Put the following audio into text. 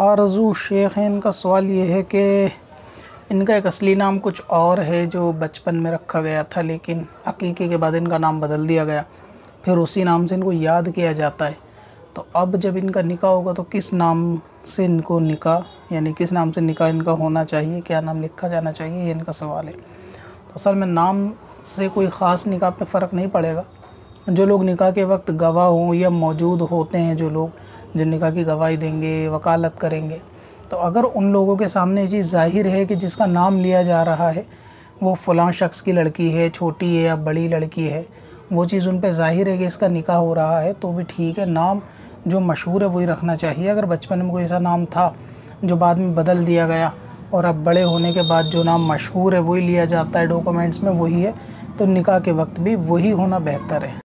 आरजू शेख हैं इनका सवाल ये है कि इनका एक असली नाम कुछ और है जो बचपन में रखा गया था लेकिन अकीके के बाद इनका नाम बदल दिया गया फिर उसी नाम से इनको याद किया जाता है तो अब जब इनका निका होगा तो किस नाम से इनको निका यानी किस नाम से निका इनका होना चाहिए क्या नाम लिखा जाना चाहिए ये इनका सवाल है तो सर में नाम से कोई ख़ास निका पे फ़र्क नहीं पड़ेगा जो लोग निका के वक्त गवाह हों या मौजूद होते हैं जो लोग निका की गवाही देंगे वकालत करेंगे तो अगर उन लोगों के सामने ये चीज़ जाहिर है कि जिसका नाम लिया जा रहा है वो फ़लाँ शख्स की लड़की है छोटी है या बड़ी लड़की है वो चीज़ उन पर जाहिर है कि इसका निकाह हो रहा है तो भी ठीक है नाम जो मशहूर है वही रखना चाहिए अगर बचपन में कोई ऐसा नाम था जो बाद में बदल दिया गया और अब बड़े होने के बाद जो नाम मशहूर है वही लिया जाता है डॉक्यूमेंट्स में वही है तो निकाह के वक्त भी वही होना बेहतर है